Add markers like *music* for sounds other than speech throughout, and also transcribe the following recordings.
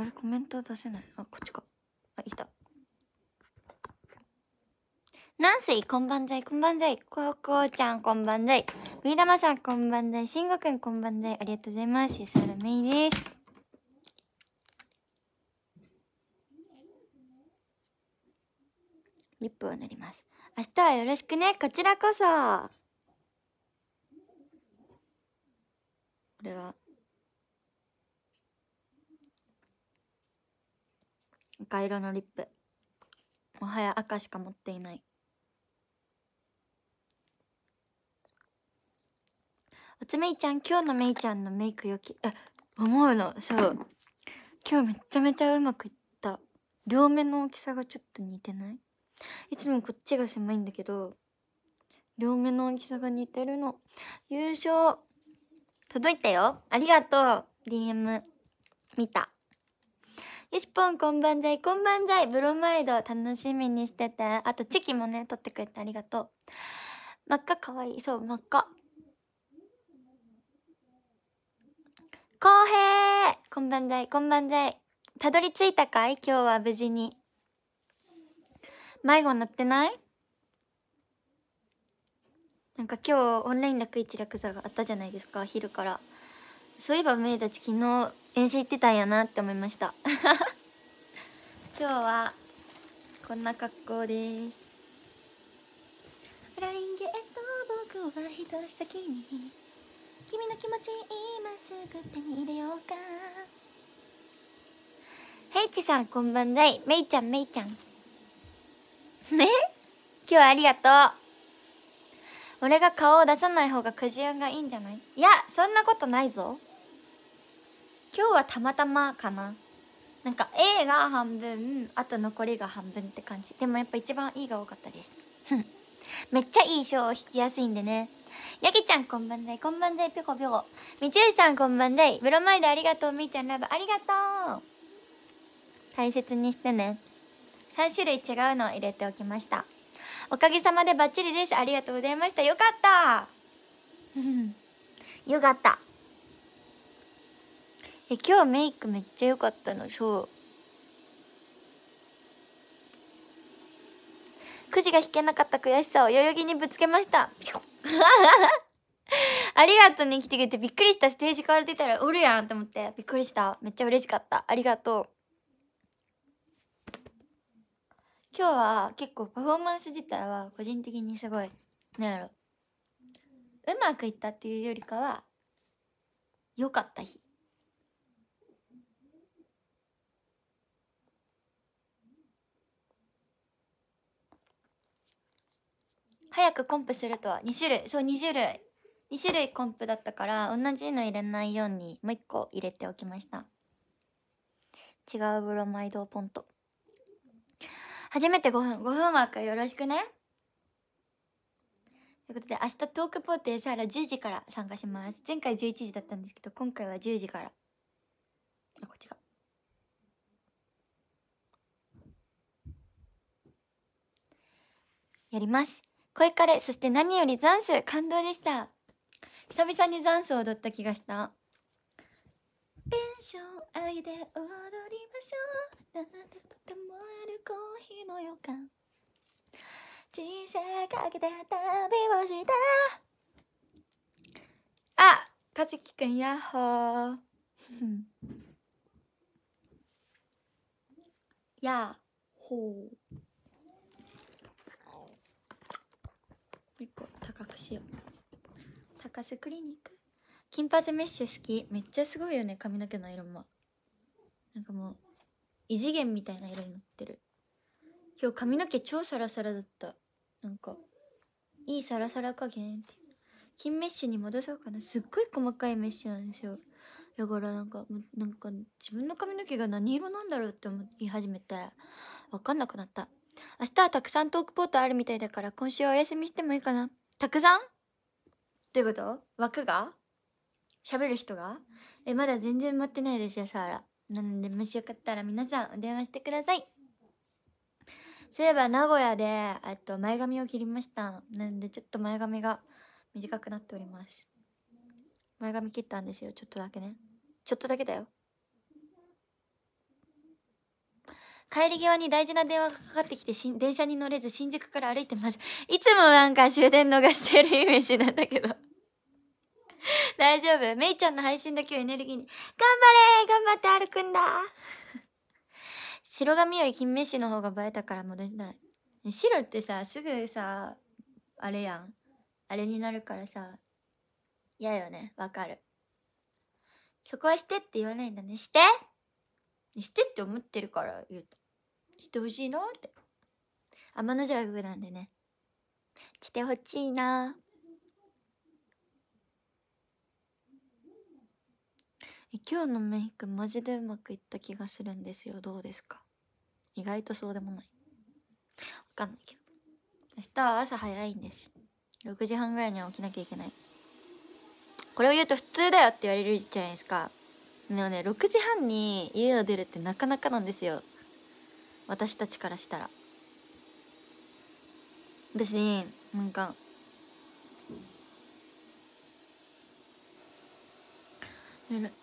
あれコメント出せないあこっちかあいたなん南いこんばんざいこんばんざいこうこうちゃんこんばんざいビー玉さんこんばんざいしんごくんこんばんざいありがとうございますゆさらめいですリップを塗ります明日はよろしくねこちらこそこれは赤色のリップもはや赤しか持っていないおつめいちゃん今日のめいちゃんのメイクよきえ思うのそう今日めちゃめちゃうまくいった両目の大きさがちょっと似てないいつもこっちが狭いんだけど両目の大きさが似てるの優勝届いたよありがとう DM 見たゆしぽんこんばんざい、こんばんざい、ブロマイド楽しみにしてて。あと、チキもね、撮ってくれてありがとう。真っ赤かわいい。そう、真っ赤。こうへいこんばんざい、こんばんざい。たどり着いたかい今日は無事に。迷子になってないなんか今日オンライン楽一楽座があったじゃないですか、昼から。そういえばメイたち昨日遠征行ってたんやなって思いました *laughs* 今日はこんな格好ですラインゲット僕は一足先に君の気持ち今すぐ手に入れようかヘイチさんこんばんはいめいちゃんメイちゃん *laughs* ね今日はありがとう俺が顔を出さない方がくじ運がいいんじゃないいやそんなことないぞ今日はたまたまかななんか A が半分あと残りが半分って感じでもやっぱ一番 E が多かったですめっちゃいい賞を引きやすいんでねヤギちゃんこんばんでこんばんでぴょこぴょこみちゅうさんこんばんでブロマイドありがとうみーちゃんラブありがとう大切にしてね3種類違うのを入れておきましたおかげさまでバッチリですありがとうございましたよかったよかったえ今日メイクめっちゃ良かったのそうくじが引けなかった悔しさを代々木にぶつけましたありがとうね来てくれてびっくりしたステージから出たらおるやんって思ってびっくりしためっちゃ嬉しかったありがとう今日は結構パフォーマンス自体は個人的にすごいなんやろうまくいったっていうよりかは良かった日早くコンプするとは2種類そう2種類2種類コンプだったから同じの入れないようにもう1個入れておきました違うブロマイドポンと初めて5分5分枠よろしくねということで明日トークポートでサーラ10時から参加します前回11時だったんですけど今回は10時からあこっちがやります恋カレ、そして何より残暑、感動でした。久々に残暑踊った気がした。テンション上げて踊りましょう。なんてとてもあるコーヒーの予感。人生かけて旅をした。あ、かずきくんやっほー。*laughs* やっほー。一個高くしよう高須クリニック金髪メッシュ好きめっちゃすごいよね髪の毛の色もなんかもう異次元みたいな色になってる今日髪の毛超サラサラだったなんかいいサラサラ加減って金メッシュに戻そうかなすっごい細かいメッシュなんですよだからなんかなんか自分の髪の毛が何色なんだろうって思い始めて分かんなくなった明日はたくさんトークポートあるみたいだから今週はお休みしてもいいかなたくさんどういうこと枠が喋る人がえまだ全然待ってないですよサーラなのでもしよかったら皆さんお電話してくださいそういえば名古屋でえっと前髪を切りましたなのでちょっと前髪が短くなっております前髪切ったんですよちょっとだけねちょっとだけだよ帰り際に大事な電話がかかってきて電車に乗れず新宿から歩いてますいつもなんか終電逃してるイメージなんだけど大丈夫めいちゃんの配信だけをエネルギーに頑張れ頑張って歩くんだ白髪より金メッシュの方が映えたから戻りない白ってさすぐさあれやんあれになるからさ嫌よねわかるそこはしてって言わないんだねしてしてって思ってるから言うたしてほしいなって天の弱なんでねしてほしいな今日のメイクマジでうまくいった気がするんですよどうですか意外とそうでもないわかんないけど明日は朝早いんです6時半ぐらいには起きなきゃいけないこれを言うと普通だよって言われるじゃないですかでもね6時半に家を出るってなかなかなんですよ私たちからしたら私なんか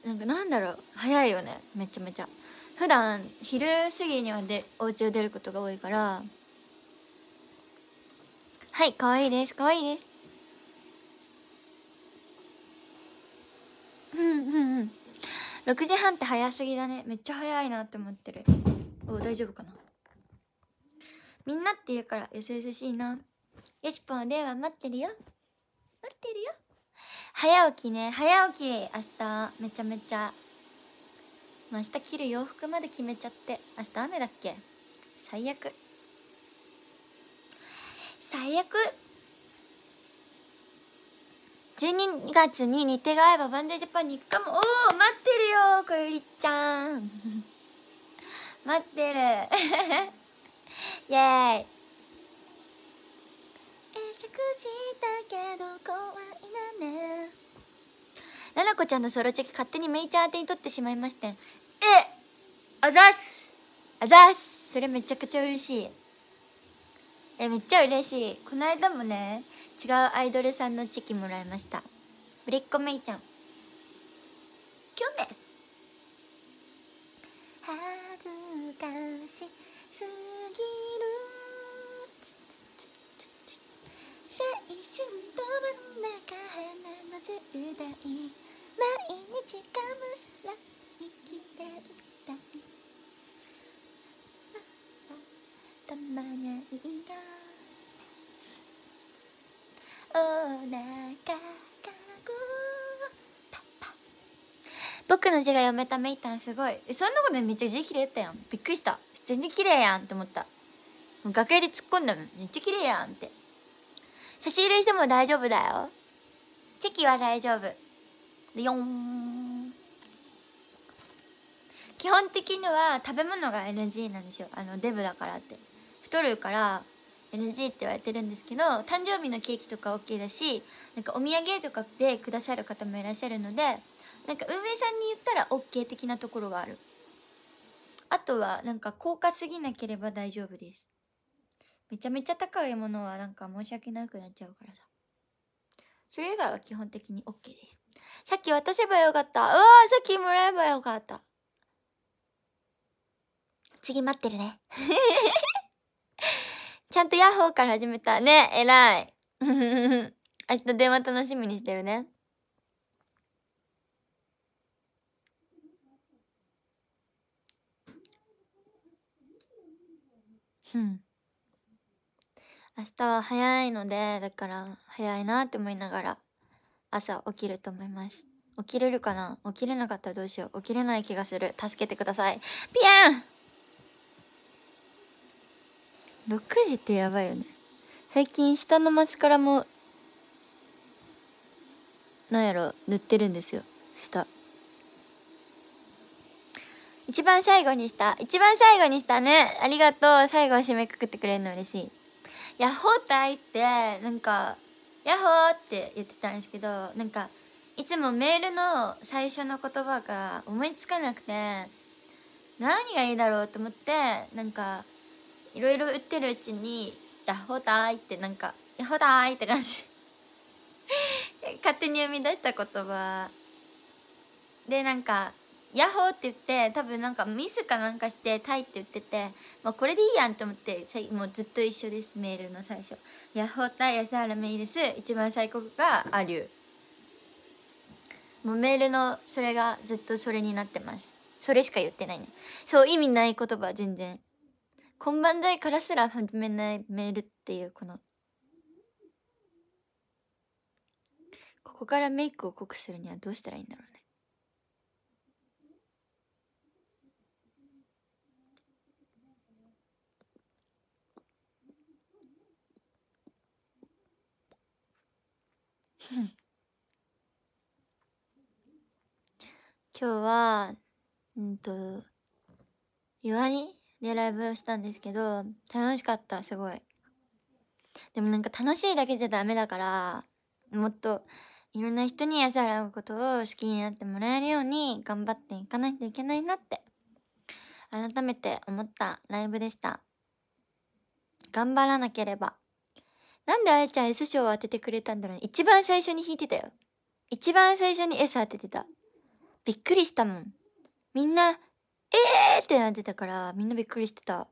なんかなんだろう早いよねめちゃめちゃ普段昼過ぎにはでお家を出ることが多いからはい可愛いです可愛いですうんうんうん6時半って早すぎだねめっちゃ早いなって思ってるお大丈夫かなみんなって言うから s しいなよしぽん電話待ってるよ待ってるよ早起きね早起き明日めちゃめちゃ明日着る洋服まで決めちゃって明日雨だっけ最悪最悪12月に日程が合えばバンデージャパンに行くかもおお待ってるよこゆりちゃん *laughs* 待ってる *laughs* イェーイ会釈したけど怖いなねななこちゃんのソロチェキ勝手にめいちゃん宛てに取ってしまいましてえあざっすあざっすそれめちゃくちゃ嬉しいえめっちゃ嬉しいこの間もね違うアイドルさんのチェキもらいましたぶりっ子めいちゃんキュンです恥ずかしいすぎる青春真ん中花の代毎日がむしら生きてるたいたまにいいなおがぐパパ僕の字が読めためいたんすごいそんなことめっちゃ字切れたやんびっくりした全然綺麗やんって思った楽屋で突っ込んだもんめっちゃ綺麗やんって差し入れしても大丈夫だよチェキは大丈夫で基本的には食べ物が NG なんですよあのデブだからって太るから NG って言われてるんですけど誕生日のケーキとか OK だしなんかお土産とかでくださる方もいらっしゃるのでなんか運営さんに言ったら OK 的なところがあるあとはなんか高価すぎなければ大丈夫ですめちゃめちゃ高いものはなんか申し訳なくなっちゃうからさそれ以外は基本的に OK ですさっき渡せばよかったうわさっきもらえばよかった次待ってるね *laughs* ちゃんとヤッホーから始めたね偉い *laughs* 明日電話楽しみにしてるねうん明日は早いのでだから早いなって思いながら朝起きると思います起きれるかな起きれなかったらどうしよう起きれない気がする助けてくださいピアン6時ってやばいよね最近下のマスカラもなんやろ塗ってるんですよ下一番最後にした一番最後にしたねありがとう最後締めくくってくれるの嬉しいヤッホーって入ってなんか「ヤッホー」って言ってたんですけどなんかいつもメールの最初の言葉が思いつかなくて何がいいだろうと思ってなんかいろいろ打ってるうちに「ヤッホーだーい」ってなんか「ヤッホーだーい」って感じ *laughs* 勝手に生み出した言葉でなんかヤッホーって言って多分なんかミスかなんかしてタイって言ってて、まあ、これでいいやんと思ってもうずっと一緒ですメールの最初ヤッホー対安原メイです一番最高がアリュもうメールのそれがずっとそれになってますそれしか言ってないねそう意味ない言葉全然今晩代台からすら始めないメールっていうこのここからメイクを濃くするにはどうしたらいいんだろううん、今日はうんと岩にでライブをしたんですけど楽しかったすごいでもなんか楽しいだけじゃダメだからもっといろんな人に安原のことを好きになってもらえるように頑張っていかないといけないなって改めて思ったライブでした頑張らなければなんであやちゃん S 賞を当ててくれたんだろう、ね、一番最初に弾いてたよ。一番最初に S 当ててた。びっくりしたもん。みんな、えーってなってたから、みんなびっくりしてた。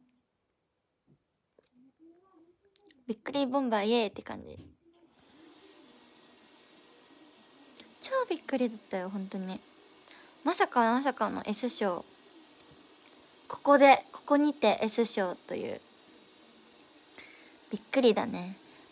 びっくりボンバーイエーって感じ。超びっくりだったよ、本当に。まさかまさかの S 賞。ここで、ここにて S 賞という。びっくりだね。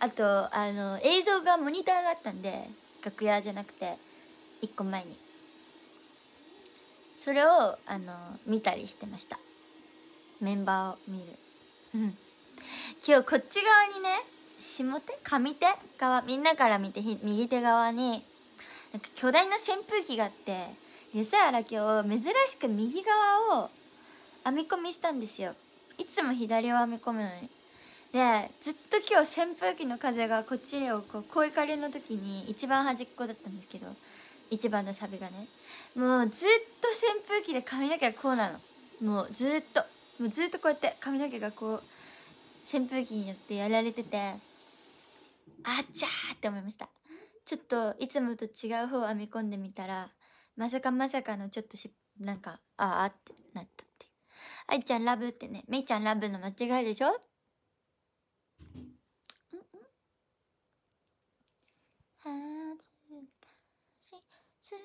あとあの映像がモニターがあったんで楽屋じゃなくて1個前にそれをあの見たりしてましたメンバーを見るうん今日こっち側にね下手上手側みんなから見て右手側になんか巨大な扇風機があって吉原今日珍しく右側を編み込みしたんですよいつも左を編み込むのにでずっと今日扇風機の風がこっちをこう恋かれの時に一番端っこだったんですけど一番のサビがねもうずっと扇風機で髪の毛がこうなのもうずっともうずっとこうやって髪の毛がこう扇風機によってやられててあちゃーって思いましたちょっといつもと違う方を編み込んでみたらまさかまさかのちょっとしなんかああってなったって愛ちゃんラブってねめいちゃんラブの間違いでしょ恥ずかしすぎ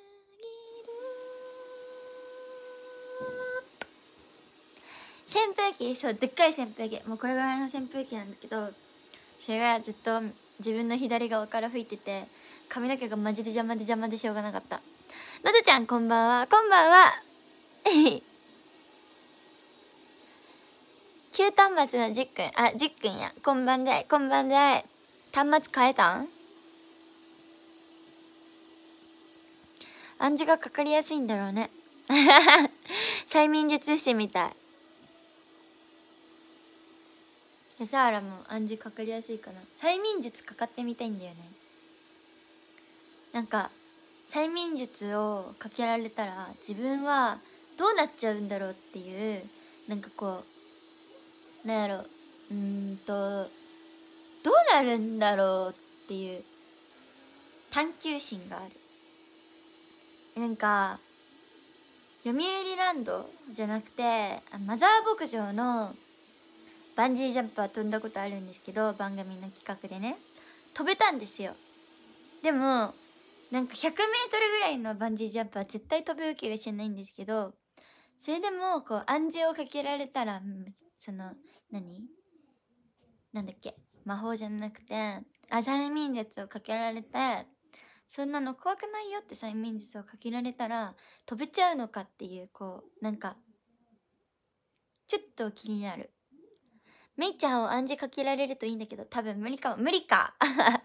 る扇風機そうでっかい扇風機もうこれぐらいの扇風機なんだけどそれがずっと自分の左側から吹いてて髪の毛がマジで邪魔で邪魔でしょうがなかったのずちゃんこんばんはこんばんはえ旧 *laughs* 端末のじっくんあじっくんやこんばんでこんばんで端末変えたん暗示がかかりやすいんだろうね *laughs* 催眠術師みたい安原も暗示かかりやすいかな催眠術かかってみたいんだよねなんか催眠術をかけられたら自分はどうなっちゃうんだろうっていうなんかこうなんやろううんとどうなるんだろうっていう探求心があるなんか読売ランドじゃなくてマザー牧場のバンジージャンプは飛んだことあるんですけど番組の企画でね飛べたんですよでもなんか 100m ぐらいのバンジージャンプは絶対飛べる気がしないんですけどそれでもこう暗示をかけられたらその何なんだっけ魔法じゃなくてアザイミンのをかけられてそんなの怖くないよって催眠術をかけられたら飛べちゃうのかっていうこうなんかちょっと気になるめいちゃんを暗示かけられるといいんだけど多分無理かも無理か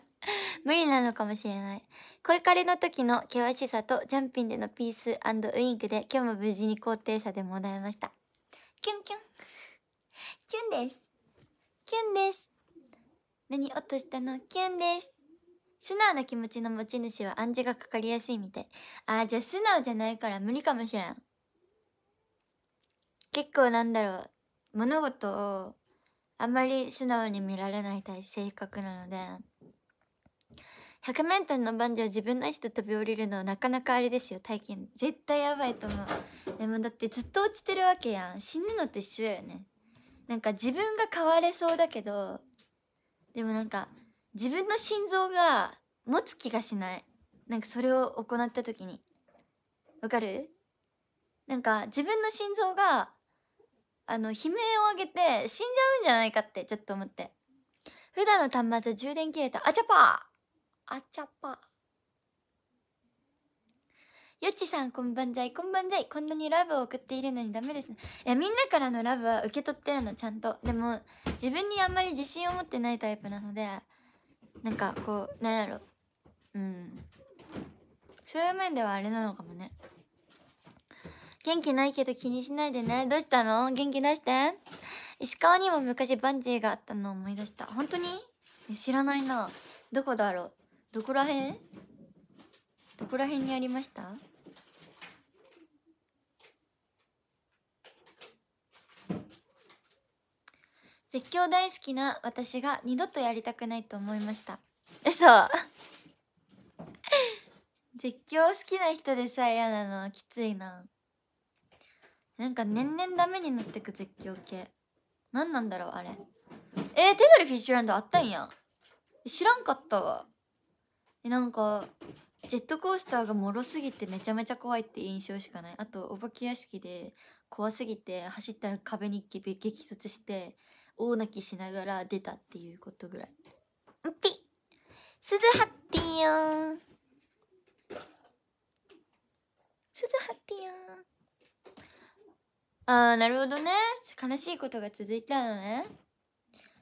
*laughs* 無理なのかもしれない恋彼の時の険しさとジャンピンでのピースウインクで今日も無事に高低差でもらいましたキュンキュンキュンですキュンです何落としたのキュンです素直な気持ちの持ち主は暗示がかかりやすいみたい。あー、じゃあ素直じゃないから無理かもしれん。結構なんだろう、物事をあんまり素直に見られない体性格なので、100 m のバンジーは自分の意思と飛び降りるのはなかなかあれですよ、体験。絶対やばいと思う。でもだってずっと落ちてるわけやん。死ぬのと一緒やよね。なんか自分が変われそうだけど、でもなんか自分の心臓が持つ気がしないなんかそれを行った時にわかるなんか自分の心臓があの悲鳴を上げて死んじゃうんじゃないかってちょっと思って普段の端末充電切れたあちゃぱあちゃぱよっちさんこんばんざいこんばんざいこんなにラブを送っているのにダメですねいやみんなからのラブは受け取ってるのちゃんとでも自分にあんまり自信を持ってないタイプなのでなんかこうなんやろうんそういう面ではあれなのかもね元気ないけど気にしないでねどうしたの元気出して石川にも昔バンジーがあったのを思い出した本当に知らないなどこだろうどこら辺どこら辺にありました絶叫大好きな私が二度とやりたくないと思いました嘘絶叫好きな人でさえ嫌なのきついななんか年々ダメになってく絶叫系何なんだろうあれえー、手取りフィッシュランドあったんや知らんかったわえなんかジェットコースターがもろすぎてめちゃめちゃ怖いって印象しかないあとお化け屋敷で怖すぎて走ったら壁に激突して大泣きしながら出たっていうことぐらいんぴすずはってよすずはってよあーなるほどね悲しいことが続いたのね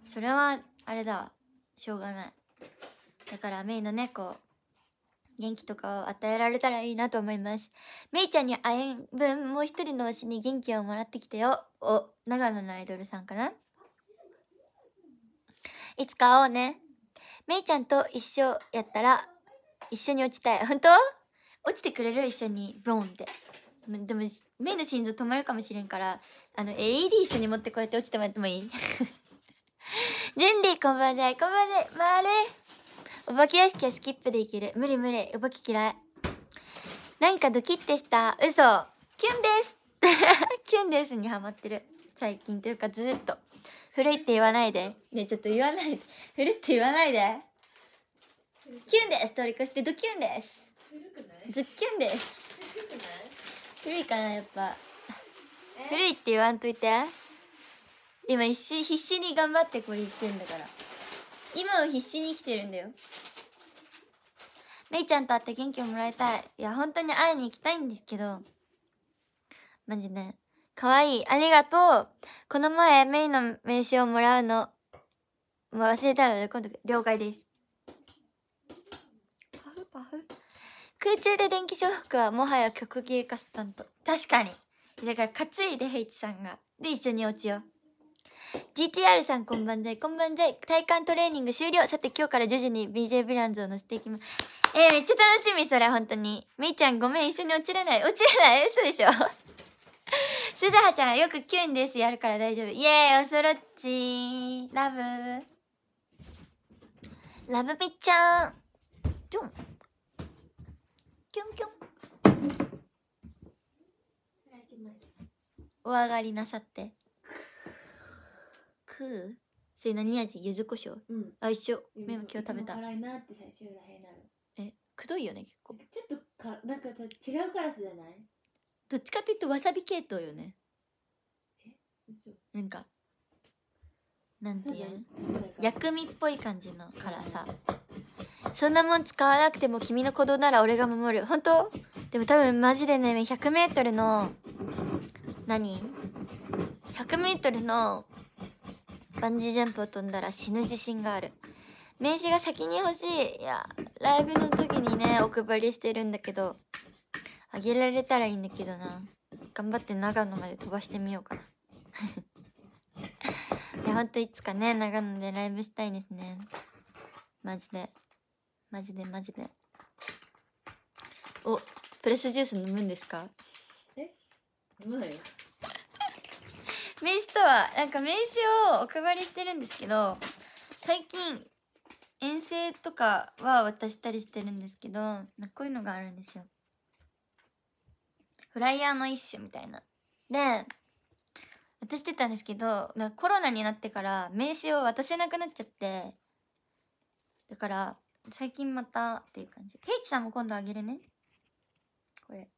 それはあれだわしょうがないだからメイの猫、元気とかを与えられたらいいなと思いますメイちゃんに会えん分もう一人の推しに元気をもらってきたよお長野のアイドルさんかないつか会おうね。めいちゃんと一緒やったら、一緒に落ちたい。本当落ちてくれる一緒に、ボンって。でも、めいの心臓止まるかもしれんから、あの、AED 一緒に持ってこうやって落ちてもらってもいいジェンディ、こんばんは。こんばんは。まあ、れ。お化け屋敷はスキップでいける。無理無理。お化け嫌い。なんかドキッてした。嘘。キュンです。*laughs* キュンですにハマってる。最近というかずっと。古いって言わないで。ねちょっと言わないで。古いって言わないで。キュンです通り越してドキュンです。ズッキュンです。古いかなやっぱ。古いって言わんといて。今必死必死に頑張ってこれ言ってんだから。今を必死に生きてるんだよ。めいちゃんと会って元気をもらいたい。いや、本当に会いに行きたいんですけど。マジで、ね。かわいい。ありがとう。この前、メイの名刺をもらうの、もう忘れたので、今度、了解です。パフパフ。空中で電気修復はもはや曲芸化スタント。確かに。だから、担いで、ヘイチさんが。で、一緒に落ちよう。GTR さんこんばんで、こんばんで、体幹トレーニング終了。さて、今日から徐々に BJ ブランズを乗せていきます。えー、めっちゃ楽しみ、それ、本当に。めいちゃん、ごめん、一緒に落ちれない。落ちれない嘘でしょすずはちゃんよくキュンですやるから大丈夫イエーイおそろっちラブラブみっちゃンジョンキュンキュンお上がりなさってくうそれ何味柚子胡椒、うん、あ一緒メモ今日食べたいなって最終なるえくどいよね結構ちょっとかなんか違う辛さじゃないどっちかというとわさび系統よねなんかなんていう薬味っぽい感じの辛さそんなもん使わなくても君の鼓動なら俺が守る本当でも多分マジでね 100m の何 100m のバンジージャンプを飛んだら死ぬ自信がある名刺が先に欲しいいやライブの時にねお配りしてるんだけどあげられたらいいんだけどな頑張って長野まで飛ばしてみようかな *laughs* いやほんといつかね長野でライブしたいですねマジでマジでマジでおプレスジュース飲むんですかえ飲まないよ *laughs* 名刺とはなんか名刺をお配りしてるんですけど最近遠征とかは渡したりしてるんですけどこういうのがあるんですよフライヤーの一種みたいな。で、渡してたんですけど、コロナになってから名刺を渡せなくなっちゃって、だから、最近またっていう感じ。ケイチさんも今度あげるね。これ。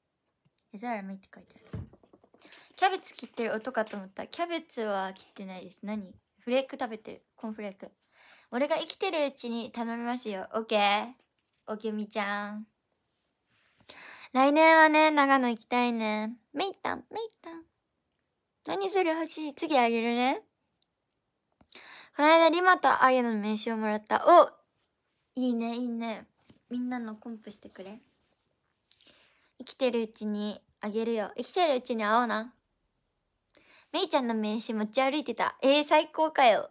エザーラメって書いてある。キャベツ切ってる音かと思った。キャベツは切ってないです。何フレーク食べてる。コーンフレーク。俺が生きてるうちに頼みますよ。オッケーオッケーみちゃん。来年はね、長野行きたいね。めいたん、めいたん。何それ欲しい。次あげるね。この間、リマとアユの名刺をもらった。おいいね、いいね。みんなのコンプしてくれ。生きてるうちにあげるよ。生きてるうちに会おうな。めいちゃんの名刺持ち歩いてた。えー、最高かよ。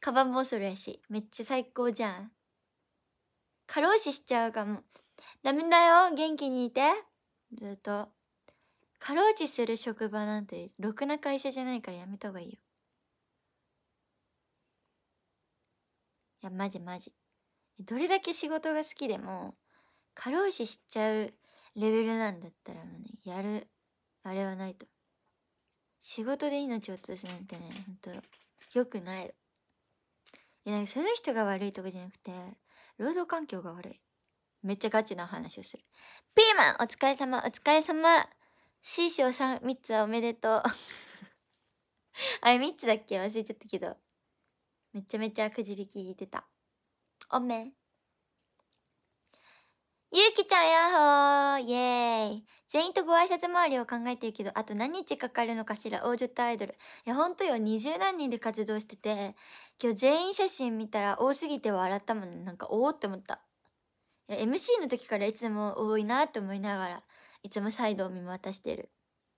カバンもそれやし。めっちゃ最高じゃん。過労死しちゃうかも。ダメだよ、元気にいて。ずっと。過労死する職場なんて、ろくな会社じゃないからやめた方がいいよ。いや、マジマジ。どれだけ仕事が好きでも、過労死しちゃうレベルなんだったらもうね、やる、あれはないと。仕事で命を落すなんてね、ほんと、よくない。いや、なんかその人が悪いとかじゃなくて、労働環境が悪い。めっちゃガチな話をする。ピーマンお疲れ様お疲れ様師匠さん3つおめでとうあれ3つだっけ忘れちゃったけど。めちゃめちゃくじ引きてた。おめ。ゆうきちゃんやっほーイエーイ全員とご挨拶回りを考えてるけど、あと何日かかるのかしら王女とアイドル。いや、ほんとよ、二十何人で活動してて、今日全員写真見たら多すぎて笑ったもん、なんかおおって思った。MC の時からいつも多いなって思いながらいつもサイドを見渡してる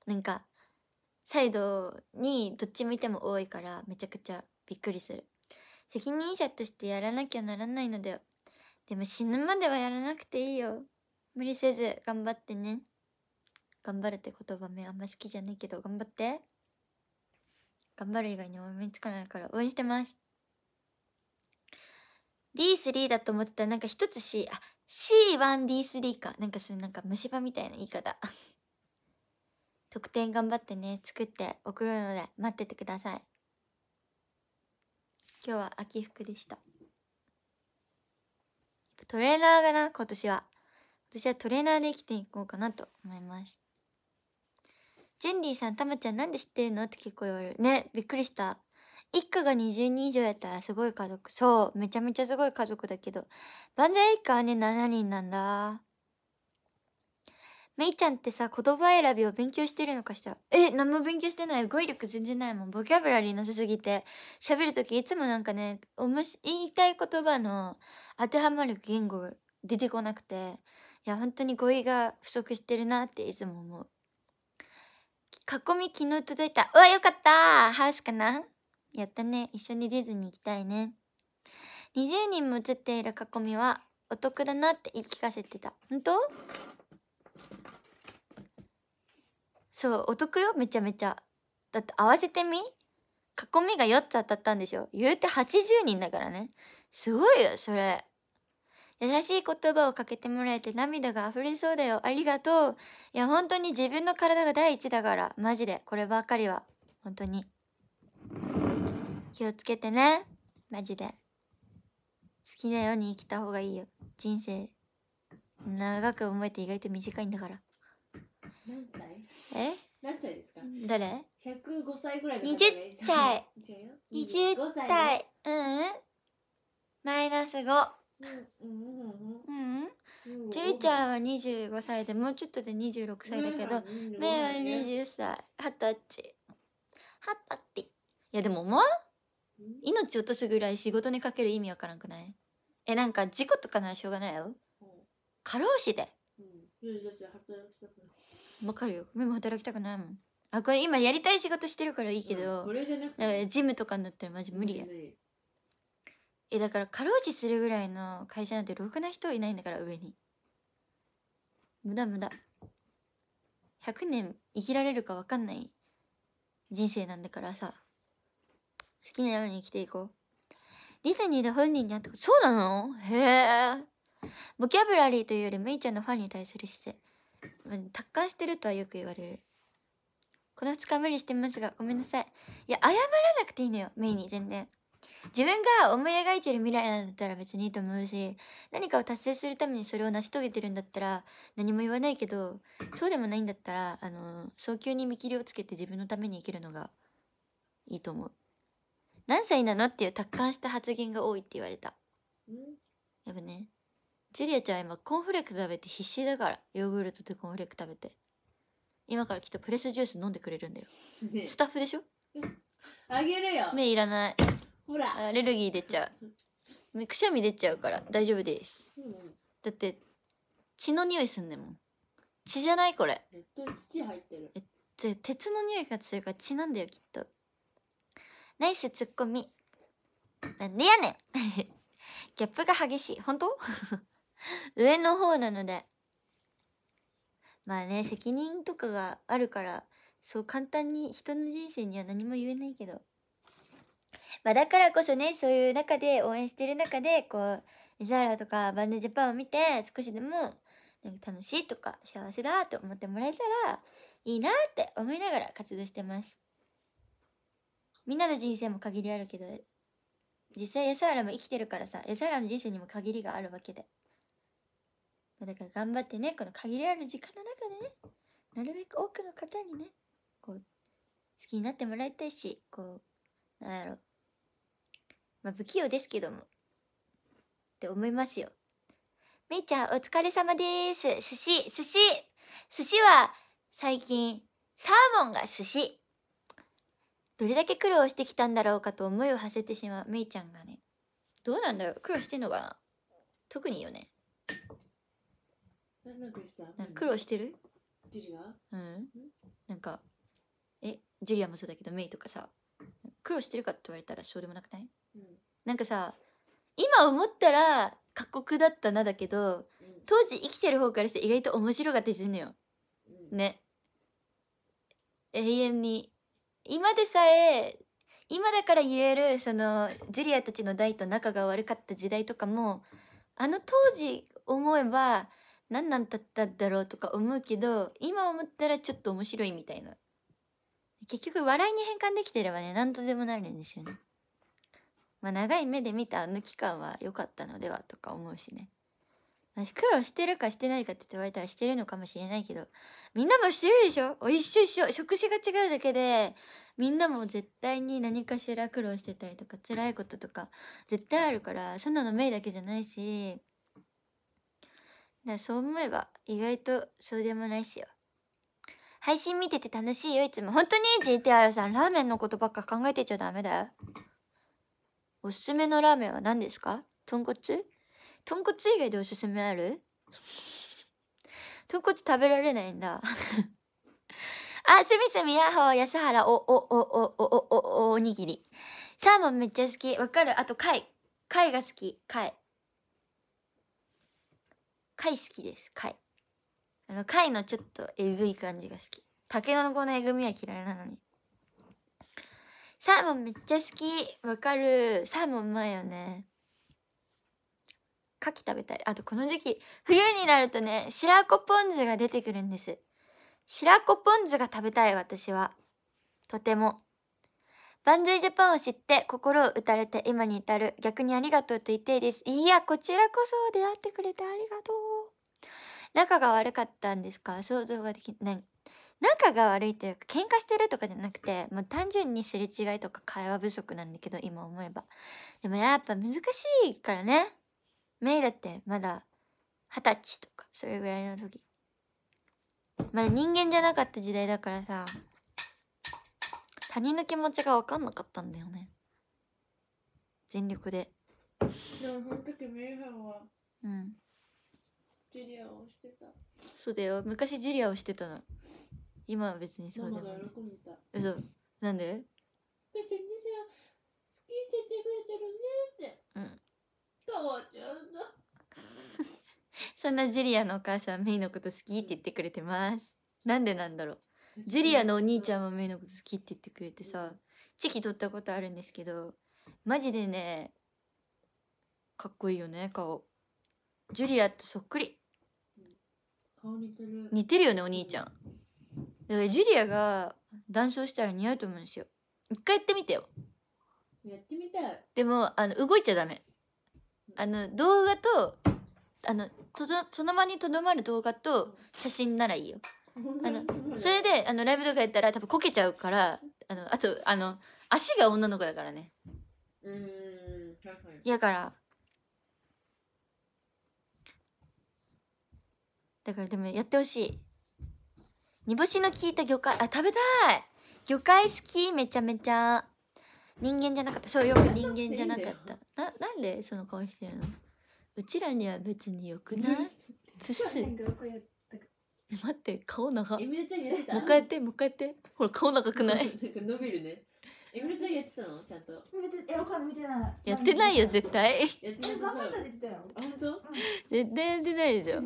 なんかサイドにどっち見ても多いからめちゃくちゃびっくりする責任者としてやらなきゃならないのででも死ぬまではやらなくていいよ無理せず頑張ってね頑張るって言葉目あんま好きじゃないけど頑張って頑張る以外に思いつかないから応援してます D3 だと思ってたらなんか一つ C あ C1D3 かなんかそういうなんか虫歯みたいな言い方 *laughs* 得点頑張ってね作って送るので待っててください今日は秋服でしたトレーナーがな今年は今年はトレーナーで生きていこうかなと思いますジェンディさんたまちゃんなんで知ってるのって結構言われるねびっくりした一家が20人以上やったらすごい家族。そう、めちゃめちゃすごい家族だけど、万歳一家はね、7人なんだ。めいちゃんってさ、言葉選びを勉強してるのかしらえ、何も勉強してない。語彙力全然ないもん。ボキャブラリーなさすぎて。喋るときいつもなんかね、おもし、言いたい言葉の当てはまる言語が出てこなくて。いや、本当に語彙が不足してるなっていつも思う。囲み昨日届いた。うわ、よかったハウスかなやったね。一緒にディズニー行きたいね。20人も写っている囲みはお得だなって言い聞かせてた。本当そう、お得よ、めちゃめちゃ。だって合わせてみ囲みが4つ当たったんでしょ言うて80人だからね。すごいよ、それ。優しい言葉をかけてもらえて涙が溢れそうだよ。ありがとう。いや、本当に自分の体が第一だから。マジで。こればっかりは。本当に。気をつけてねマジで好きなように生きた方がいいよ人生長く思えて意外と短いんだから何歳え何歳ですか誰 ?105 歳ぐらいの方がい20歳20 *laughs* 歳うんマイナス5うんちいちゃんは25歳でもうちょっとで26歳だけどめいは20歳二十歳二十歳いやでもお前命落とすぐらい仕事にかける意味わからんくないえなんか事故とかならしょうがないよ過労死でわかるよ目も働きたくないもんあこれ今やりたい仕事してるからいいけど、ジムとかになったらマジ無理やえだから過労死するぐらいの会社なんてろくな人いないんだから上に無駄無駄100年生きられるか分かんない人生なんだからさ好きなように生きていこう。ディズニーで本人に会ってそうなのへえ。ボキャブラリーというより、めいちゃんのファンに対する姿勢。達観してるとはよく言われる。この2日無理してますが、ごめんなさい。いや、謝らなくていいのよ、メイに全然。自分が思い描いてる未来なんだったら別にいいと思うし何かを達成するためにそれを成し遂げてるんだったら何も言わないけどそうでもないんだったらあの早急に見切りをつけて自分のために生きるのがいいと思う。何歳なのっていう達観した発言が多いって言われた。やっぱね、ジュリアちゃん今コーンフレーク食べて必死だから、ヨーグルトとコーンフレーク食べて。今からきっとプレスジュース飲んでくれるんだよ。ね、スタッフでしょあげるよ。目いらない。ほら。アレルギー出ちゃう。くしゃみ出ちゃうから大丈夫です。うん、だって、血の匂いすんねもん。血じゃないこれ。絶対土入ってる。え、鉄の匂いが強いから血なんだよきっと。ナイスツッコミなんでやねん *laughs* ギャップが激しい本当 *laughs* 上の方なのでまあね責任とかがあるからそう簡単に人の人生には何も言えないけどまあ、だからこそねそういう中で応援してる中でこうイザーラとかバンドジャパンを見て少しでもなんか楽しいとか幸せだと思ってもらえたらいいなって思いながら活動してます。みんなの人生も限りあるけど実際安原も生きてるからさ安原の人生にも限りがあるわけでだから頑張ってねこの限りある時間の中でねなるべく多くの方にねこう好きになってもらいたいしこうなんやろまあ不器用ですけどもって思いますよめいちゃんお疲れ様です寿司寿司寿司は最近サーモンが寿司どれだけ苦労してきたんだろうかと思いを馳せてしまうめいちゃんがねどうなんだろう苦労してんのかな特によね苦労してるうんなんかえジュリアもそうだけどメイとかさ苦労してるかって言われたらそうでもなくない、うん、なんかさ今思ったら過酷だったなだけど、うん、当時生きてる方からして意外と面白かったりするのよ、うん、ね永遠に今でさえ今だから言えるそのジュリアたちの代と仲が悪かった時代とかもあの当時思えば何なんだったんだろうとか思うけど今思ったらちょっと面白いみたいな結局笑いに変換できてればね何とでもなるんですよねまあ長い目で見たあの期間は良かったのではとか思うしね苦労してるかしてないかって言われたらしてるのかもしれないけど、みんなもしてるでしょ一緒一緒。職種が違うだけで、みんなも絶対に何かしら苦労してたりとか、辛いこととか、絶対あるから、そんなのメイだけじゃないし、だそう思えば意外とそうでもないしよ。配信見てて楽しいよ、いつも。本当に ?GTR さん、ラーメンのことばっか考えてちゃダメだよ。おすすめのラーメンは何ですか豚骨豚骨以外でおすすめある豚骨食べられないんだあ、すみすみやほー、安原、お、お、お、お、お、お、お、おにぎり。サーモンめっちゃ好き。わかるあと、貝。貝が好き。貝。貝好きです。貝。あの、貝のちょっとえぐい感じが好き。竹の子のえぐみは嫌いなのに。サーモンめっちゃ好き。わかる。サーモンうまいよね。牡蠣食べたい。あとこの時期冬になるとね白子ポン酢が出てくるんです白子ポン酢が食べたい私はとてもバンズイジャパンを知って心を打たれて今に至る逆にありがとうと言っていいですいやこちらこそ出会ってくれてありがとう仲が悪かったんですか想像ができない仲が悪いというか喧嘩してるとかじゃなくてもう単純にすれ違いとか会話不足なんだけど今思えばでもやっぱ難しいからねメイだってまだ二十歳とかそれぐらいの時まだ人間じゃなかった時代だからさ他人の気持ちが分かんなかったんだよね全力ででもその時メイハんはうんジュリアをしてたそうだよ昔ジュリアをしてたの今は別にそうでも、ね、喜んでたえそうなんでめっちゃジュリア好きしててくれてるねってうんかわちゃんだ。*laughs* そんなジュリアのお母さんメイのこと好きって言ってくれてます。なんでなんだろう。ジュリアのお兄ちゃんもメイのこと好きって言ってくれてさ、チキ取ったことあるんですけど、マジでね、かっこいいよね、顔。ジュリアとそっくり。顔似てる。似てるよね、お兄ちゃん。だからジュリアが談笑したら似合うと思うんですよ。一回やってみてよ。やってみたい。でも、あの、動いちゃダメ。あの動画とあのとその場にとどまる動画と写真ならいいよ。あのそれであのライブとかやったら多分こけちゃうからあのあとあの足が女の子だからね。うんやからだからでもやってほしい。煮干しの効いた魚介あ食べたい魚介好きめちゃめちゃ。人間じゃなかったそうよく人間じゃなかったななんでその顔してるのうちらには別によくないプス待って顔長もう一回やってもう一回やってほら顔長くない伸びるねえみるちゃんやってたのちゃんとやってないよ絶対やってない頑張ったできたよ本当、うん、絶対やってないでしょ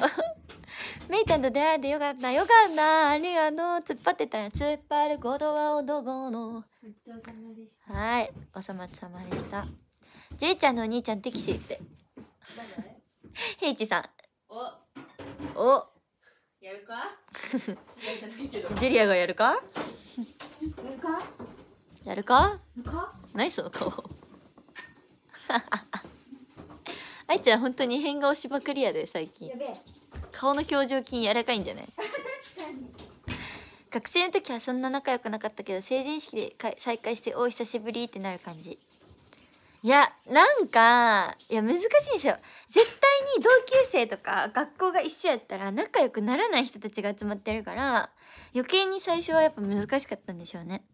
めいちゃんと出会えてよかったよかったありがとう突っ張ってたよ突っ張ることは男のごちそうさまでした。はい、おさまつさまでした。じいちゃんのお兄ちゃん敵士って。平地さん。お。お。やるか。*laughs* ジュリアがやるか。やるか。やるか。ないその顔。あ *laughs* いちゃん本当に変顔しばくりやで最近。顔の表情筋柔らかいんじゃない。学生の時はそんな仲良くなかったけど成人式で再会して「お久しぶり」ってなる感じいやなんかいや難しいんですよ絶対に同級生とか学校が一緒やったら仲良くならない人たちが集まってるから余計に最初はやっぱ難しかったんでしょうね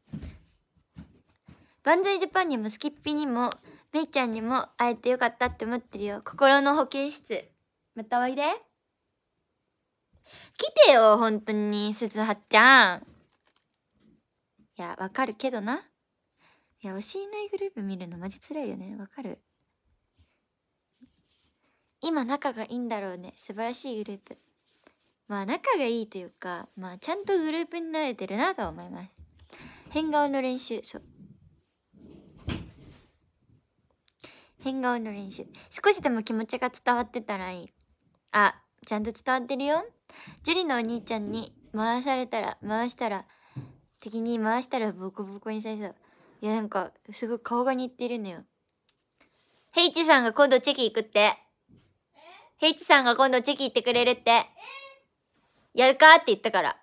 バンザイジャパンにもスキッピーにもめいちゃんにも会えてよかったって思ってるよ心の保健室またおいで来てよ、本当に、すずはちゃん。いや、わかるけどな。いや、教えないグループ見るのマジ辛いよね。わかる。今仲がいいんだろうね。素晴らしいグループ。まあ仲がいいというか、まあちゃんとグループになれてるなとは思います。変顔の練習、そう。変顔の練習。少しでも気持ちが伝わってたらいい。あ、ちゃんと伝わってるよ。ジュリのお兄ちゃんに回されたら、回したら、敵に回したらボコボコにされそう。いや、なんか、すごい顔が似てるのよ。ヘイチさんが今度チェキ行くって。ヘイチさんが今度チェキ行ってくれるって。やるかって言ったから。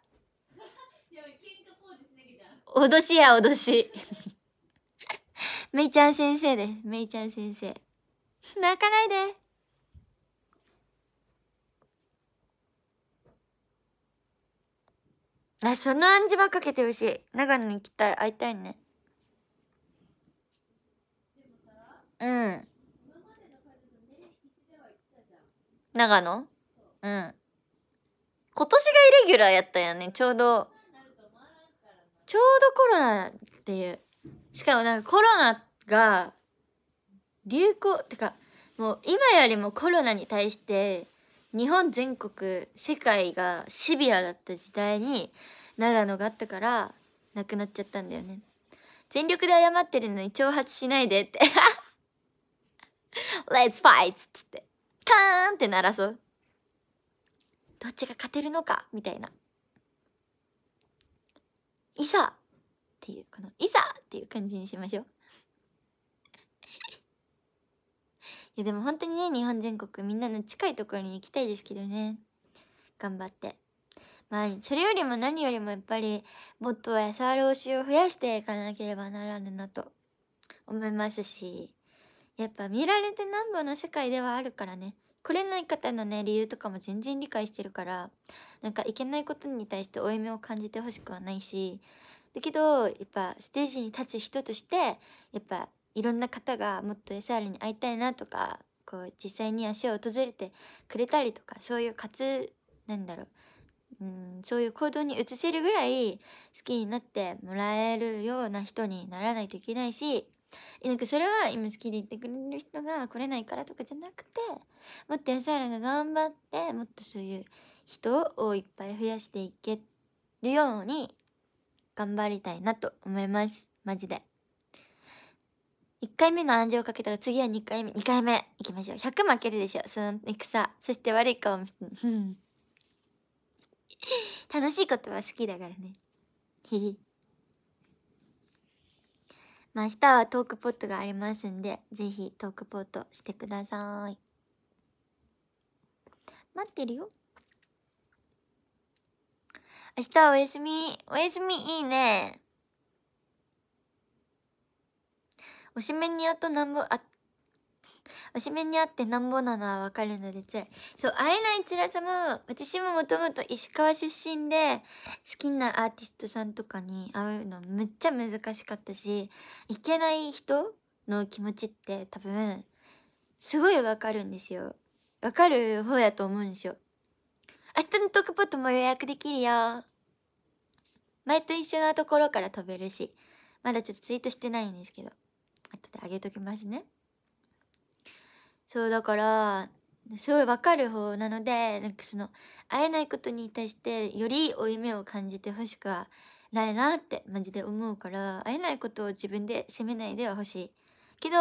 脅しや脅し。め *laughs* いちゃん先生です。めいちゃん先生。泣かないで。あその暗示はかけてほしい長野に行きたい会いたいねうん長野うん今年がイレギュラーやったよねちょうどちょうどコロナっていうしかもなんかコロナが流行ってかもう今よりもコロナに対して日本全国世界がシビアだった時代に長野があったからなくなっちゃったんだよね全力で謝ってるのに挑発しないでって *laughs* Let's fight! っつってカーンって鳴らそうどっちが勝てるのかみたいないざっていうこのいざっていう感じにしましょういやでも本当にね日本全国みんなの近いところに行きたいですけどね頑張ってまあそれよりも何よりもやっぱりもっと SROC を増やしていかなければならぬなと思いますしやっぱ見られてなんぼの世界ではあるからね来れない方のね理由とかも全然理解してるからなんかいけないことに対して負い目を感じてほしくはないしだけどやっぱステージに立つ人としてやっぱいろんな方がもっと SR に会いたいなとかこう実際に足を訪れてくれたりとかそういう活なんだろううんそういう行動に移せるぐらい好きになってもらえるような人にならないといけないしなんかそれは今好きでいてくれる人が来れないからとかじゃなくてもっと SR が頑張ってもっとそういう人をいっぱい増やしていけるように頑張りたいなと思いますマジで。1回目の暗示をかけたら次は2回目2回目いきましょう100負けるでしょその戦そして悪い顔見て楽しいことは好きだからねひひまあ明日はトークポットがありますんでぜひトークポットしてください待ってるよ明日はおやすみおやすみいいね推しメンに会うとなんぼあ推しメンに会ってなんぼなのはわかるのでつらいそう会えない辛さも私ももともと石川出身で好きなアーティストさんとかに会うのめっちゃ難しかったし行けない人の気持ちって多分すごいわかるんですよわかる方やと思うんですよ明日のトークポットも予約できるよ前と一緒なところから飛べるしまだちょっとツイートしてないんですけど後であげときますねそうだからすごいわかる方なのでなんかその会えないことに対してより負い目を感じてほしくはないなってマジで思うから会えないことを自分で責めないではほしいけど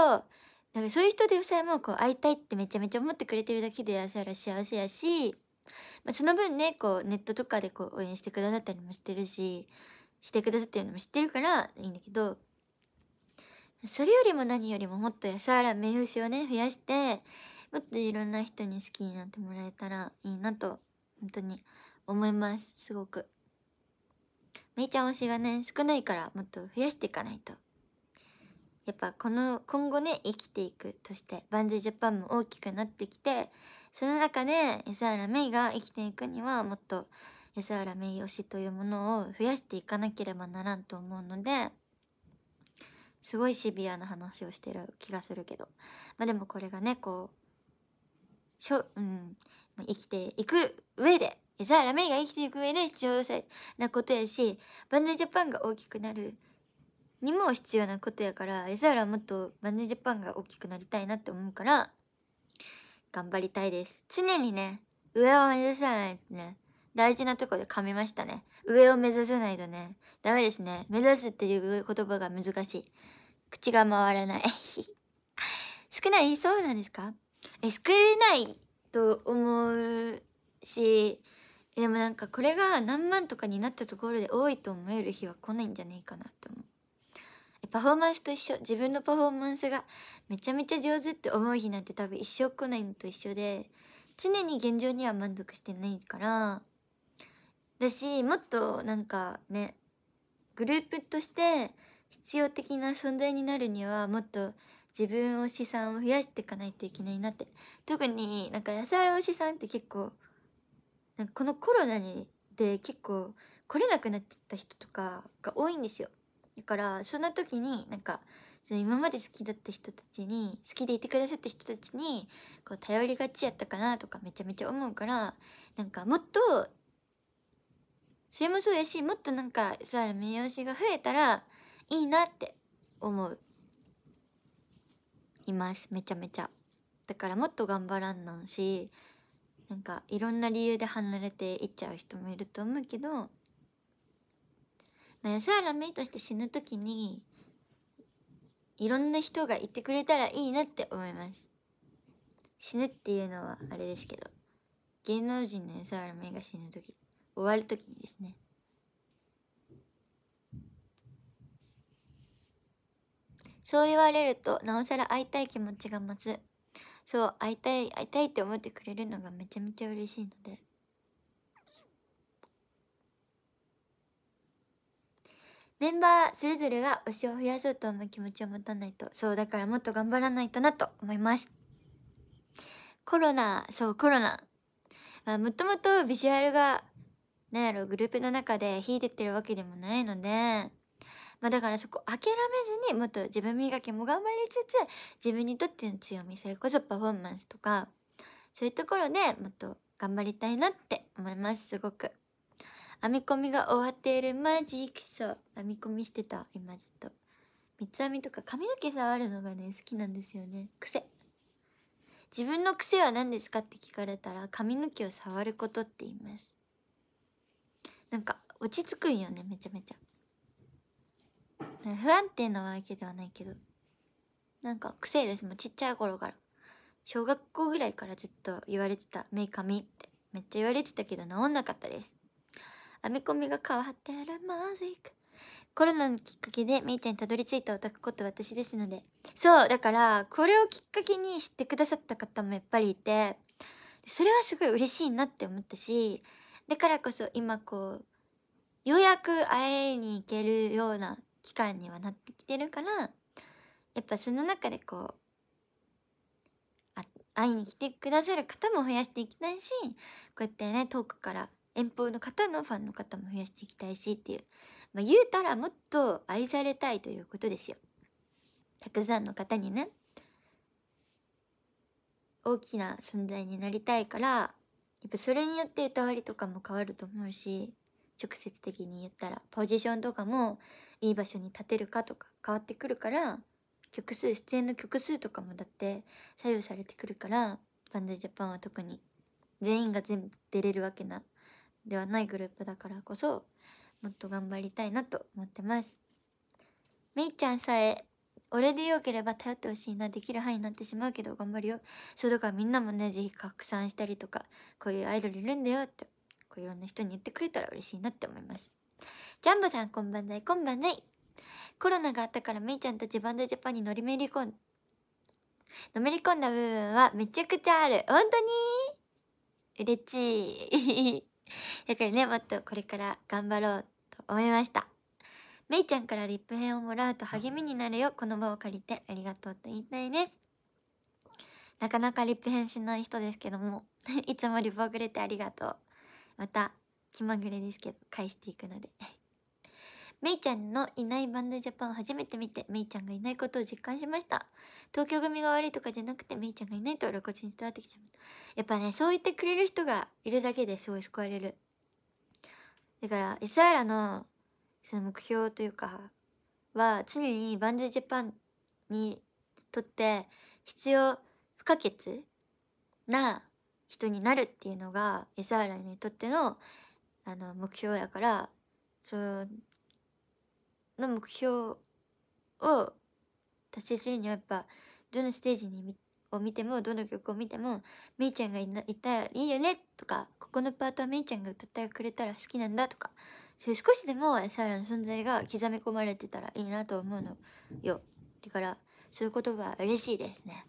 なんかそういう人でさえもこう会いたいってめちゃめちゃ思ってくれてるだけでやさら幸せやし、まあ、その分ねこうネットとかでこう応援してくださったりもしてるししてくださってるのも知ってるからいいんだけどそれよりも何よりももっと安原名誉詞をね増やしてもっといろんな人に好きになってもらえたらいいなと本当に思いますすごくめいちゃん推しがね少ないからもっと増やしていかないとやっぱこの今後ね生きていくとしてバンジージャパンも大きくなってきてその中で安原めいが生きていくにはもっと安原芽衣推しというものを増やしていかなければならんと思うのですごいシビアな話をしてる気がするけど、まあ、でもこれがねこうしょ、うん、生きていく上でエゃあラメイが生きていく上で必要なことやしバンズジャパンが大きくなるにも必要なことやからエザーラもっとバンズジャパンが大きくなりたいなって思うから頑張りたいです常にね上を目指さないとね大事なとこで噛みましたね。上を目指さないとね、ダメですね。目指すっていう言葉が難しい。口が回らない。*laughs* 少ないそうなんですかえ、少ないと思うし、でもなんかこれが何万とかになったところで多いと思える日は来ないんじゃないかなって思う。パフォーマンスと一緒自分のパフォーマンスがめちゃめちゃ上手って思う日なんて多分一生来ないのと一緒で常に現状には満足してないからだしもっとなんかねグループとして必要的な存在になるにはもっと自分を資産を増やしていかないといけないなって特になんか安原推しさんって結構なんかこのコロナにで結構来れなくなってた人とかが多いんですよだからそんな時になんかその今まで好きだった人たちに好きでいてくださった人たちにこう頼りがちやったかなとかめちゃめちゃ思うからなんかもっとそれもそうやしもっとなんかさ見直しが増えたらいいなって思ういますめちゃめちゃだからもっと頑張らんのしなんかいろんな理由で離れていっちゃう人もいると思うけど、まあ、安原メ衣として死ぬ時にいろんな人がいてくれたらいいなって思います死ぬっていうのはあれですけど芸能人の安原メ衣が死ぬ時終わる時にですねそう言われるとなおさら会いたい気持ちが増すそう会いたい会いたいって思ってくれるのがめちゃめちゃ嬉しいのでメンバーそれぞれが推しを増やそうと思う気持ちを持たないとそうだからもっと頑張らないとなと思いますコロナそうコロナまあもともとビジュアルがなんやろ、グループの中で引いてってるわけでもないので、まあ、だからそこ諦めずにもっと自分磨きも頑張りつつ自分にとっての強みそれこそパフォーマンスとかそういうところでもっと頑張りたいなって思いますすごく編み込みが終わっているマジクソ編み込みしてた今ちょっと三つ編みとか髪の毛触るのがね好きなんですよね癖自分の癖は何ですかって聞かれたら髪の毛を触ることって言いますなんか落ち着くんよねめちゃめちゃ不安定なわけではないけどなんか癖ですもうちっちゃい頃から小学校ぐらいからずっと言われてた「目髪」ってめっちゃ言われてたけど治んなかったです編み込みが変わってあるマジックコロナのきっかけでめいちゃんにたどり着いたオタクこと私ですのでそうだからこれをきっかけに知ってくださった方もやっぱりいてそれはすごい嬉しいなって思ったしだからこそ今こうようやく会いに行けるような期間にはなってきてるからやっぱその中でこう会いに来てくださる方も増やしていきたいしこうやってね遠くから遠方の方のファンの方も増やしていきたいしっていう、まあ、言うたらもっと愛されたいということですよ。たくさんの方にね大きな存在になりたいからやっぱそれによって歌わりとかも変わると思うし直接的に言ったらポジションとかもいい場所に立てるかとか変わってくるから曲数出演の曲数とかもだって左右されてくるからバンドジャパンは特に全員が全部出れるわけなではないグループだからこそもっと頑張りたいなと思ってます。めいちゃんさえ俺でよければ頼ってほしいなできる範囲になってしまうけど頑張るよそれかみんなもね是非拡散したりとかこういうアイドルいるんだよってこういろんな人に言ってくれたら嬉しいなって思いますジャンボさんこんばんないこんばんないコロナがあったからめいちゃんたちバンドジャパンにのりめり込んのめり込んだ部分はめちゃくちゃある本当に嬉しいだからねもっとこれから頑張ろうと思いましためいちゃんからリップ編をもらうと励みになるよこの場を借りてありがとうと言いたいですなかなかリップ編しない人ですけども *laughs* いつもリプをくれてありがとうまた気まぐれですけど返していくのでめい *laughs* ちゃんのいないバンドジャパンを初めて見てめいちゃんがいないことを実感しました東京組が悪いとかじゃなくてめいちゃんがいないと露骨に伝わってきちゃうやっぱねそう言ってくれる人がいるだけですごい救われるだからイスラエルのその目標というかは常にバンジージャパンにとって必要不可欠な人になるっていうのが SR にとってのあの目標やからその目標を達成するにはやっぱどのステージにを見てもどの曲を見てもみーちゃんがいたらいいよねとかここのパートはみーちゃんが歌ってくれたら好きなんだとか少しでもサーラの存在が刻み込まれてたらいいなと思うのよだからそういうことは嬉しいですね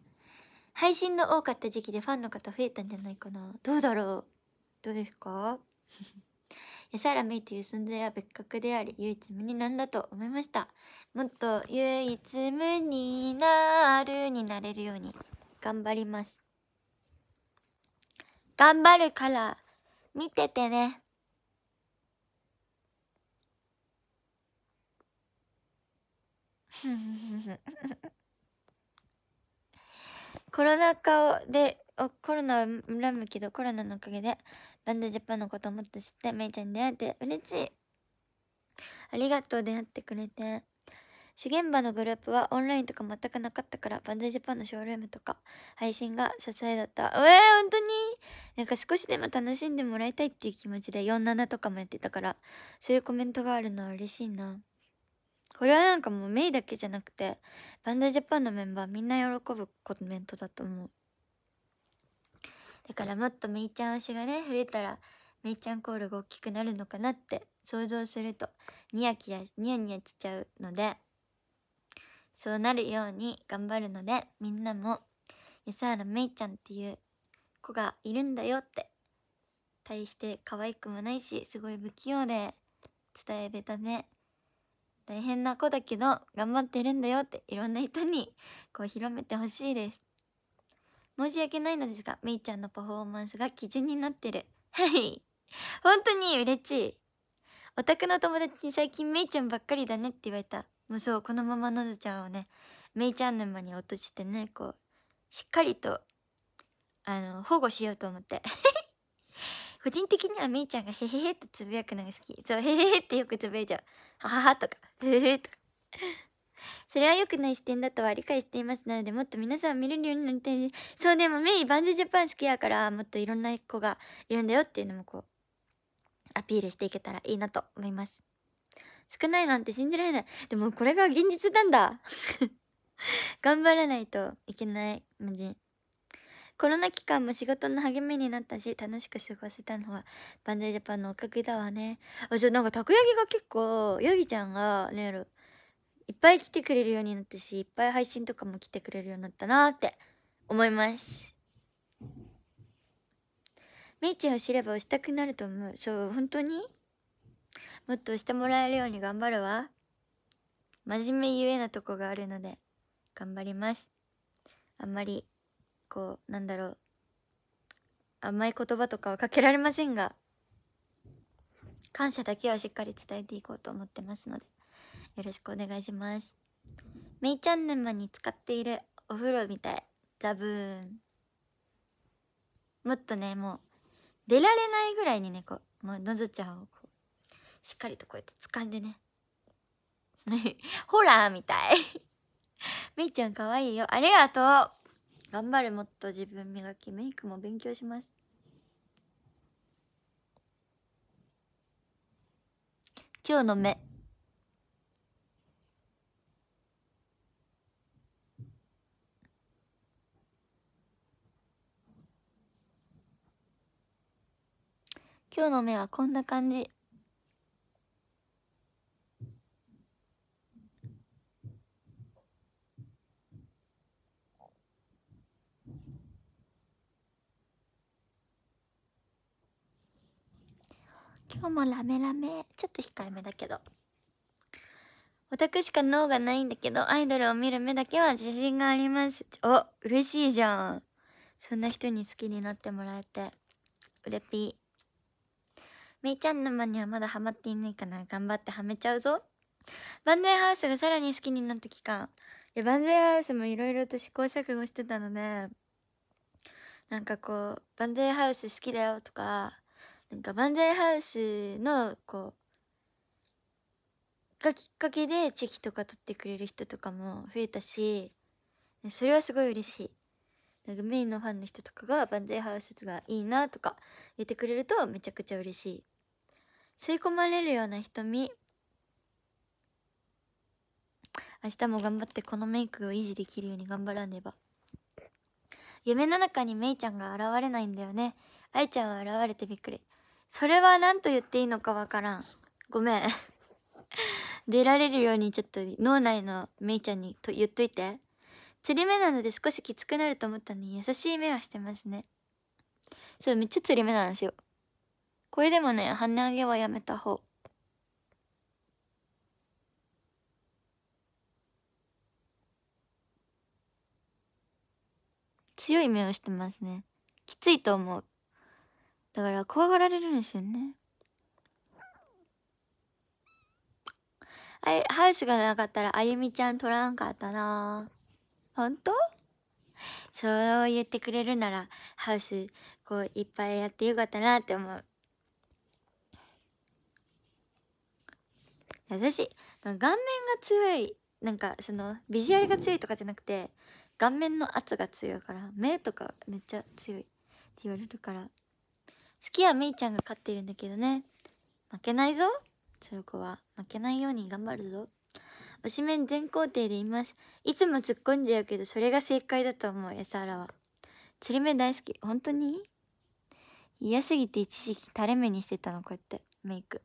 配信の多かった時期でファンの方増えたんじゃないかなどうだろうどうですかサラメイという存在は別格であり唯一無二なんだと思いましたもっと唯一無二なるになれるように頑張ります頑張るから見ててねコロナ禍でコロナは恨むけどコロナのおかげでバンドジャパンのこともっと知ってめいちゃんに出会えて嬉しいありがとう出会ってくれて主現場のグループはオンラインとか全くなかったからバンドジャパンのショールームとか配信が支えだったえー、本当になんか少しでも楽しんでもらいたいっていう気持ちで47とかもやってたからそういうコメントがあるのは嬉しいなこれはなんかもうメイだけじゃなくてバンダジャパンのメンバーみんな喜ぶコメントだと思うだからもっとメイちゃん推しがね増えたらメイちゃんコールが大きくなるのかなって想像するとニヤキヤニヤニヤしちゃうのでそうなるように頑張るのでみんなも安原メイちゃんっていう子がいるんだよって対して可愛くもないしすごい不器用で伝えべたね大変な子だけど頑張ってるんだよっていろんな人にこう広めてほしいです申し訳ないのですがめいちゃんのパフォーマンスが基準になってるはい本当に嬉しいオタクの友達に最近めいちゃんばっかりだねって言われたもうそうこのままのずちゃんをねめいちゃん沼に落としてねこうしっかりとあの保護しようと思って個人的にはめいちゃんがへへへってつぶやくのが好き。そう、へへへってよくつぶやいちゃう。はははとか、へへへとか。*laughs* それは良くない視点だとは理解していますなので、もっと皆さん見れるようになりたいです。そう、でもメイ、バンズジャパン好きやから、もっといろんな子がいるんだよっていうのもこう、アピールしていけたらいいなと思います。少ないなんて信じられない。でもこれが現実なんだ *laughs* 頑張らないといけない、マジ。コロナ期間も仕事の励みになったし、楽しく過ごせたのは、バンザイジャパンのおかげだわね。あ、じゃあなんか、たこ焼きが結構、ヤギちゃんが、ねる、いっぱい来てくれるようになったし、いっぱい配信とかも来てくれるようになったなって思います。みーちゃんを知れば押したくなると思う。そう、本当にもっと押してもらえるように頑張るわ。真面目ゆえなとこがあるので、頑張ります。あんまりこうなんだろう甘い言葉とかはかけられませんが感謝だけはしっかり伝えていこうと思ってますのでよろしくお願いしますめいちゃん沼に使っているお風呂みたいザブーンもっとねもう出られないぐらいにねこうもうのぞちゃんをこうしっかりとこうやって掴んでね *laughs* ホラーみたいめい *laughs* ちゃんかわいいよありがとう頑張れもっと自分磨きメイクも勉強します今日の目今日の目はこんな感じ今日もラメラメちょっと控えめだけどオタクしか脳がないんだけどアイドルを見る目だけは自信がありますお嬉しいじゃんそんな人に好きになってもらえてうれぴめいちゃん沼にはまだハマっていないかな頑張ってはめちゃうぞバンデーハウスがさらに好きになった期間いやバンデーハウスもいろいろと試行錯誤してたのねなんかこうバンデーハウス好きだよとかなんかバンザイハウスのこうがきっかけでチェキとか撮ってくれる人とかも増えたしそれはすごい嬉しい。なんかメインのファンの人とかがバンザイハウスがいいなとか言ってくれるとめちゃくちゃ嬉しい。吸い込まれるような瞳明日も頑張ってこのメイクを維持できるように頑張らねば夢の中にめいちゃんが現れないんだよね愛ちゃんは現れてびっくりそれは何と言っていいのかわからん。ごめん。*laughs* 出られるようにちょっと脳内のめいちゃんにと言っといて。釣り目なので少しきつくなると思ったのに優しい目はしてますね。そう、めっちゃ釣り目なんですよ。これでもね、跳ね上げはやめた方。強い目をしてますね。きついと思う。だから怖がられるんですよねあハウスがなかったらあゆみちゃん取らんかったな本当そう言ってくれるならハウスこういっぱいやってよかったなって思う優しい顔面が強いなんかそのビジュアルが強いとかじゃなくて顔面の圧が強いから目とかめっちゃ強いって言われるからきはめいちゃんが勝ってるんだけどね。負けないぞ。その子は。負けないように頑張るぞ。推しメン全工程でいます。いつも突っ込んじゃうけど、それが正解だと思う、安原は。釣り目大好き。本当に嫌すぎて一時期垂れ目にしてたの、こうやって。メイク。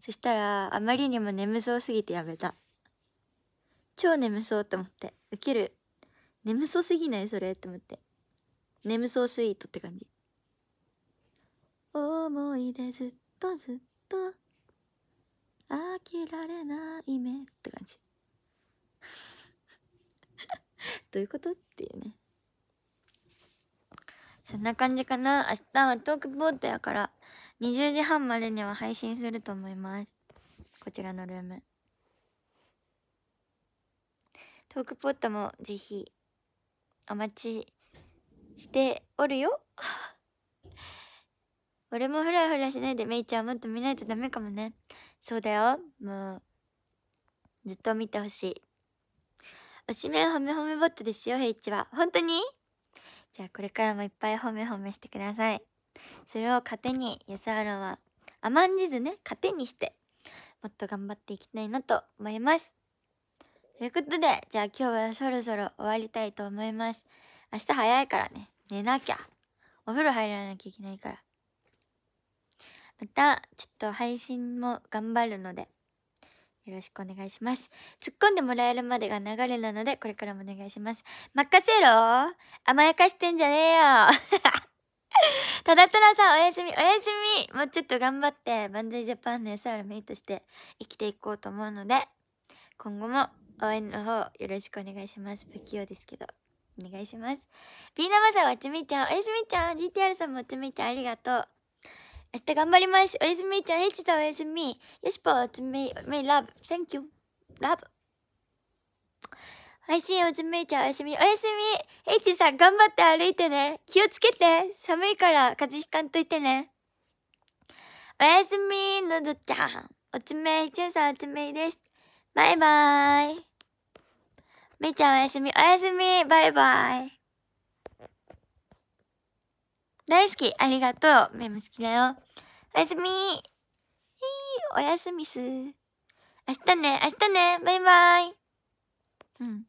そしたら、あまりにも眠そうすぎてやめた。超眠そうと思って。ウケる。眠そうすぎないそれって思って。眠そうスイートって感じ。思い出ずっとずっと飽きられない目って感じ *laughs* どういうことっていうねそんな感じかな明日はトークボートやから20時半までには配信すると思いますこちらのルームトークポットもぜひお待ちしておるよ俺もフラフラしないでメイちゃんもっと見ないとダメかもね。そうだよ。もう、ずっと見てほしい。推しメン褒め褒めボットですよ、ヘイチは。本当にじゃあこれからもいっぱい褒め褒めしてください。それを糧に、安原は甘んじずね、糧にして、もっと頑張っていきたいなと思います。ということで、じゃあ今日はそろそろ終わりたいと思います。明日早いからね、寝なきゃ。お風呂入らなきゃいけないから。また、ちょっと配信も頑張るので、よろしくお願いします。突っ込んでもらえるまでが流れなので、これからもお願いします。任せろ甘やかしてんじゃねえよ *laughs* ただたださん、おやすみ、おやすみもうちょっと頑張って、万歳ジャパンの SR メイとして生きていこうと思うので、今後も応援の方よろしくお願いします。不器用ですけど。お願いします。ピーナマさんはちみちゃん、おやすみちゃん、GTR さんもちみちゃんありがとう。明日頑張ります。おやすみ。ちゃん、いさんおやすみ。よしぽ、つめ、め、ラブ。thank you. ラブ。配おつめちゃんおやすみ。おやすみ。エイチさん、頑張って歩いてね。気をつけて。寒いから風邪ひかんといてね。おやすみ、のどちゃん。おつめ、いちゅんさんおつめいです。バイバーイ。めいちゃんおやすみ。おやすみ。バイバイ。大好きありがとうメモ好きだよおやすみおやすみす明日ね明日ねバイバイうん